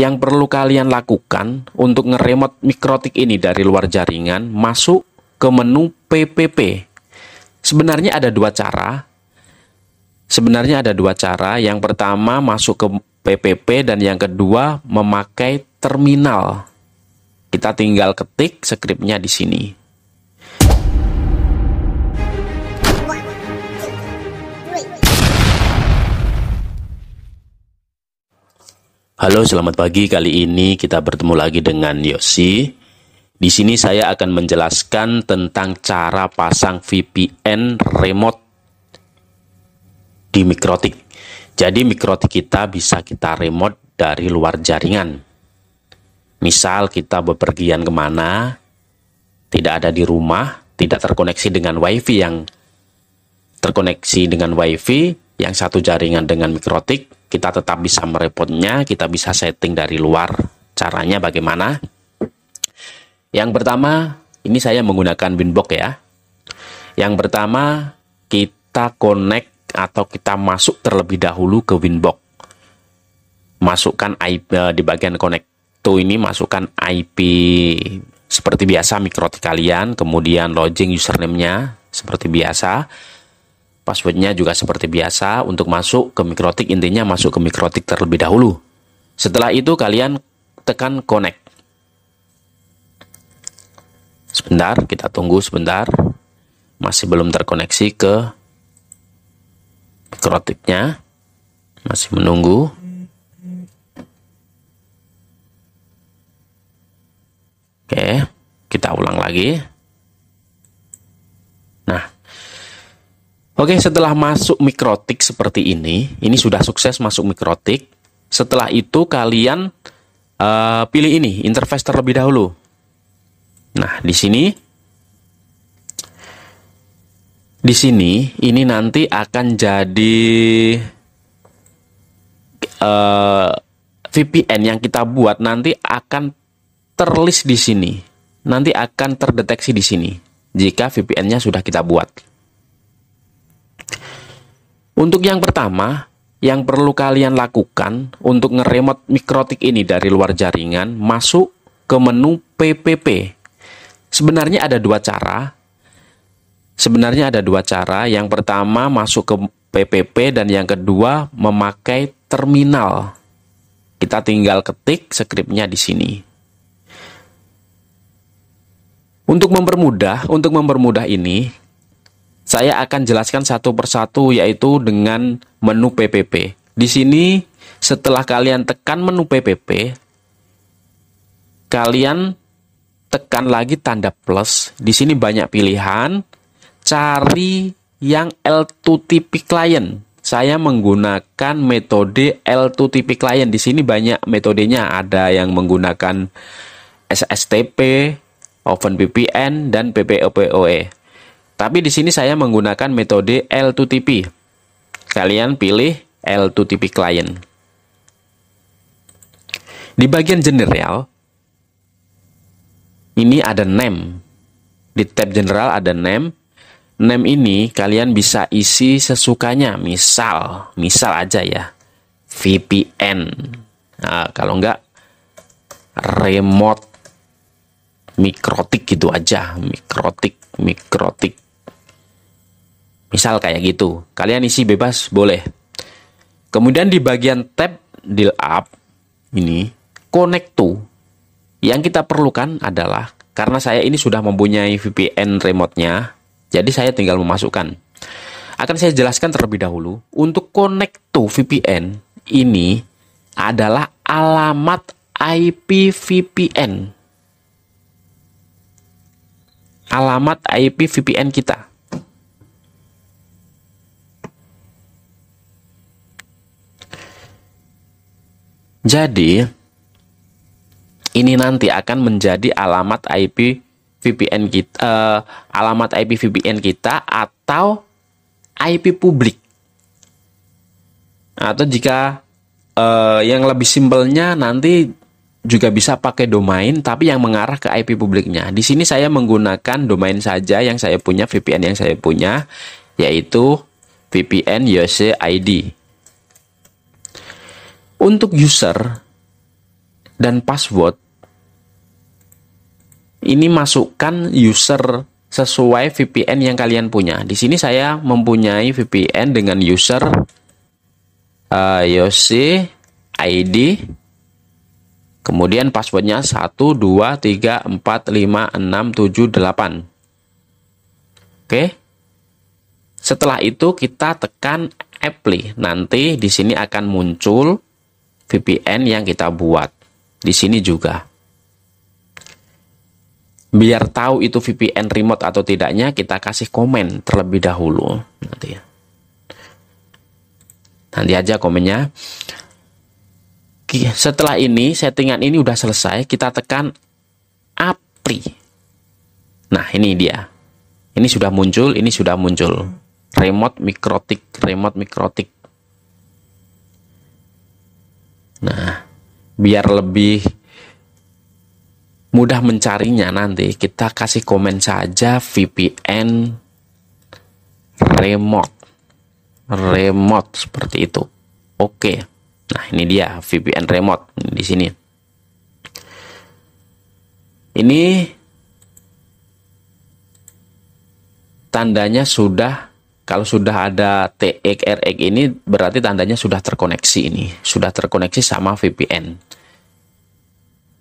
yang perlu kalian lakukan untuk ngeremot mikrotik ini dari luar jaringan masuk ke menu PPP. Sebenarnya ada dua cara. Sebenarnya ada dua cara. Yang pertama masuk ke PPP dan yang kedua memakai terminal. Kita tinggal ketik skripnya di sini. Halo, selamat pagi. Kali ini kita bertemu lagi dengan Yosi. Di sini saya akan menjelaskan tentang cara pasang VPN remote di Mikrotik. Jadi Mikrotik kita bisa kita remote dari luar jaringan. Misal kita bepergian kemana, tidak ada di rumah, tidak terkoneksi dengan WiFi yang terkoneksi dengan WiFi yang satu jaringan dengan Mikrotik, kita tetap bisa merepotnya, kita bisa setting dari luar. Caranya bagaimana? Yang pertama, ini saya menggunakan Winbox ya. Yang pertama, kita connect atau kita masuk terlebih dahulu ke Winbox. Masukkan IP eh, di bagian connect to ini masukkan IP seperti biasa mikrotik kalian, kemudian login username-nya seperti biasa Passwordnya juga seperti biasa untuk masuk ke mikrotik intinya masuk ke mikrotik terlebih dahulu. Setelah itu kalian tekan connect. Sebentar, kita tunggu sebentar. Masih belum terkoneksi ke mikrotiknya. Masih menunggu. Oke, kita ulang lagi. Oke, setelah masuk mikrotik seperti ini, ini sudah sukses masuk mikrotik. Setelah itu kalian uh, pilih ini, interface terlebih dahulu. Nah, di sini di sini ini nanti akan jadi uh, eh, VPN yang kita buat nanti akan terlist di sini. Nanti akan terdeteksi di sini jika VPN-nya sudah kita buat. Untuk yang pertama, yang perlu kalian lakukan untuk ngeremot mikrotik ini dari luar jaringan masuk ke menu PPP. Sebenarnya ada dua cara. Sebenarnya ada dua cara. Yang pertama masuk ke PPP dan yang kedua memakai terminal. Kita tinggal ketik scriptnya di sini. Untuk mempermudah, untuk mempermudah ini, saya akan jelaskan satu persatu yaitu dengan menu PPP. Di sini setelah kalian tekan menu PPP, kalian tekan lagi tanda plus. Di sini banyak pilihan. Cari yang L2TP client. Saya menggunakan metode L2TP client. Di sini banyak metodenya. Ada yang menggunakan SSTP, OpenVPN, dan PPOPOE. Tapi di sini saya menggunakan metode L2TP. Kalian pilih L2TP client. Di bagian general, ini ada name. Di tab general ada name. Name ini kalian bisa isi sesukanya. Misal, misal aja ya. VPN. Nah, kalau enggak, remote mikrotik gitu aja. Mikrotik, mikrotik. Misal kayak gitu. Kalian isi bebas boleh. Kemudian di bagian tab deal up ini connect to yang kita perlukan adalah karena saya ini sudah mempunyai VPN remote-nya, jadi saya tinggal memasukkan. Akan saya jelaskan terlebih dahulu, untuk connect to VPN ini adalah alamat IP VPN. Alamat IP VPN kita. Jadi ini nanti akan menjadi alamat IP VPN kita, uh, eh, alamat IP VPN kita atau IP publik. Atau jika uh, yang lebih simpelnya nanti juga bisa pakai domain tapi yang mengarah ke IP publiknya. Di sini saya menggunakan domain saja yang saya punya VPN yang saya punya yaitu VPN YC ID. Untuk user dan password, ini masukkan user sesuai VPN yang kalian punya. Di sini saya mempunyai VPN dengan user uh, eh, Yosi ID kemudian passwordnya 1 2 3 4 5 6 7 8 oke setelah itu kita tekan apply nanti di sini akan muncul VPN yang kita buat. Di sini juga. Biar tahu itu VPN remote atau tidaknya, kita kasih komen terlebih dahulu. Nanti ya. Nanti aja komennya. Setelah ini, settingan ini udah selesai, kita tekan Apri. Nah, ini dia. Ini sudah muncul, ini sudah muncul. Remote mikrotik, remote mikrotik. Nah, biar lebih mudah mencarinya nanti kita kasih komen saja VPN remote remote seperti itu oke nah ini dia VPN remote di sini ini tandanya sudah kalau sudah ada TX ini berarti tandanya sudah terkoneksi ini, sudah terkoneksi sama VPN.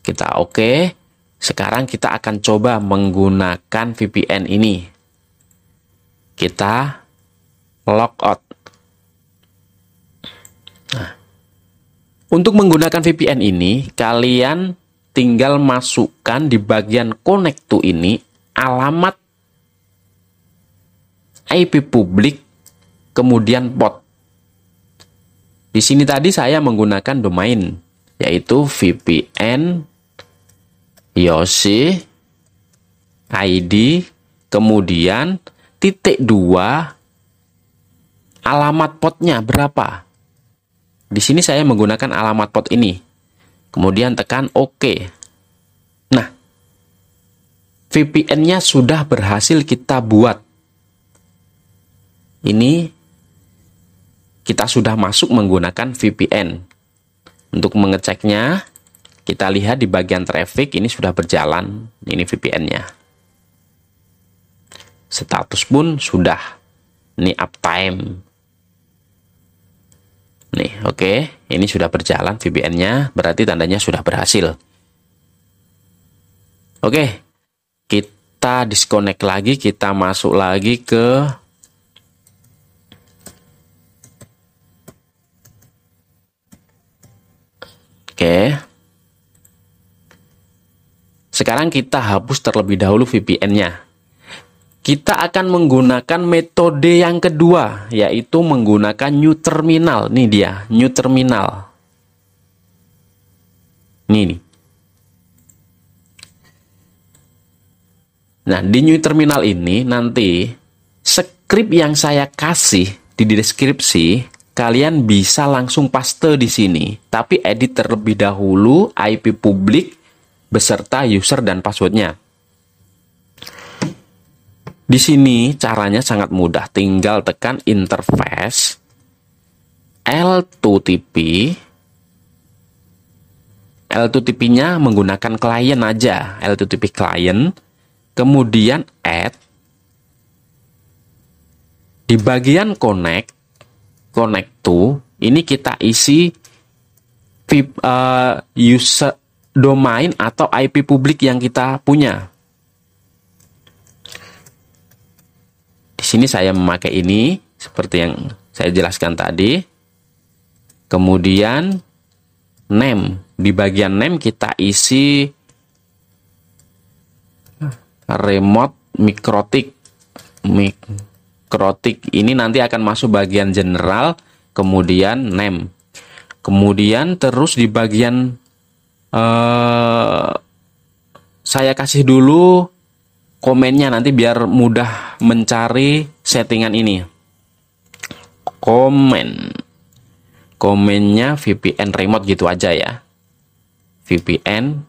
Kita oke. Okay. Sekarang kita akan coba menggunakan VPN ini. Kita logout. Nah, untuk menggunakan VPN ini, kalian tinggal masukkan di bagian connect to ini alamat IP publik, kemudian POT. Di sini tadi saya menggunakan domain, yaitu VPN, Yosi, ID, kemudian titik dua alamat potnya berapa. Di sini saya menggunakan alamat pot ini. Kemudian tekan OK. Nah, VPN-nya sudah berhasil kita buat ini kita sudah masuk menggunakan VPN. Untuk mengeceknya, kita lihat di bagian traffic ini sudah berjalan, ini VPN-nya. Status pun sudah, ini uptime. Nih, oke, okay. ini sudah berjalan VPN-nya, berarti tandanya sudah berhasil. Oke, okay. kita disconnect lagi, kita masuk lagi ke Oke. Sekarang kita hapus terlebih dahulu VPN-nya. Kita akan menggunakan metode yang kedua, yaitu menggunakan new terminal. Nih dia, new terminal. Nih nih. Nah, di new terminal ini nanti script yang saya kasih di deskripsi kalian bisa langsung paste di sini, tapi edit terlebih dahulu IP publik beserta user dan passwordnya. Di sini caranya sangat mudah, tinggal tekan interface L2TP. L2TP-nya menggunakan client aja, L2TP client. Kemudian add di bagian connect connect to ini kita isi uh, user domain atau IP publik yang kita punya. Di sini saya memakai ini seperti yang saya jelaskan tadi. Kemudian name, di bagian name kita isi remote mikrotik skrotik ini nanti akan masuk bagian general kemudian name kemudian terus di bagian uh, saya kasih dulu komennya nanti biar mudah mencari settingan ini komen komennya VPN remote gitu aja ya VPN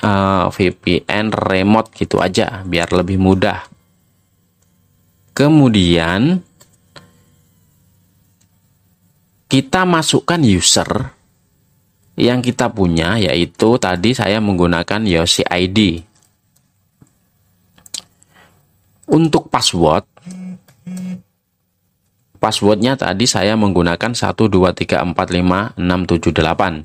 uh, eh, VPN remote gitu aja biar lebih mudah Kemudian kita masukkan user yang kita punya yaitu tadi saya menggunakan Yosi ID. Untuk password passwordnya tadi saya menggunakan 123456788.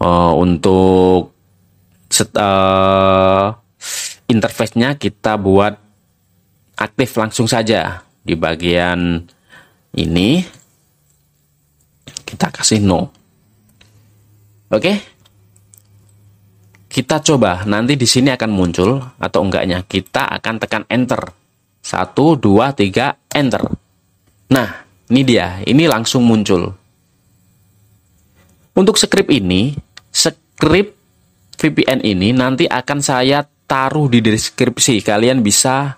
Uh, untuk set, eh, interface-nya kita buat aktif langsung saja di bagian ini kita kasih no oke kita coba nanti di sini akan muncul atau enggaknya kita akan tekan enter 1 2 3 enter nah ini dia ini langsung muncul untuk script ini script VPN ini nanti akan saya taruh di deskripsi. Kalian bisa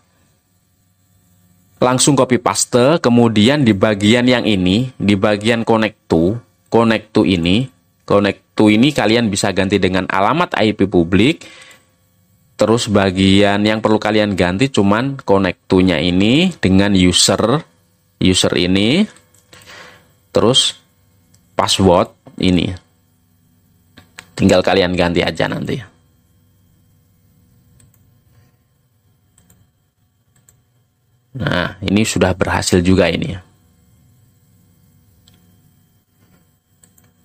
langsung copy paste, kemudian di bagian yang ini, di bagian connect to, connect to ini, connect to ini kalian bisa ganti dengan alamat IP publik. Terus bagian yang perlu kalian ganti cuman connect to-nya ini dengan user user ini. Terus password ini. Tinggal kalian ganti aja nanti ya. Nah, ini sudah berhasil juga ini.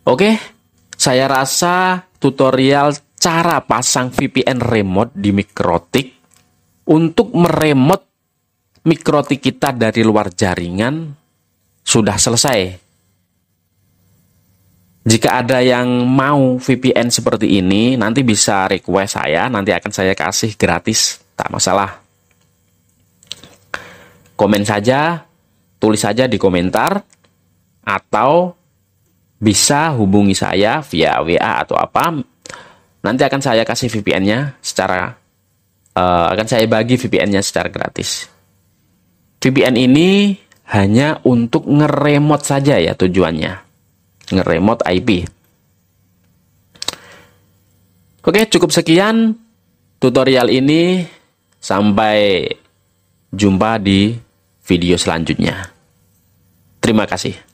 Oke, saya rasa tutorial cara pasang VPN remote di Mikrotik untuk meremot Mikrotik kita dari luar jaringan sudah selesai. Jika ada yang mau VPN seperti ini, nanti bisa request saya, nanti akan saya kasih gratis, tak masalah komen saja, tulis saja di komentar, atau bisa hubungi saya via WA atau apa. Nanti akan saya kasih VPN-nya secara uh, akan saya bagi VPN-nya secara gratis. VPN ini hanya untuk ngeremot saja ya tujuannya. Ngeremot IP. Oke, cukup sekian tutorial ini. Sampai jumpa di video selanjutnya. Terima kasih.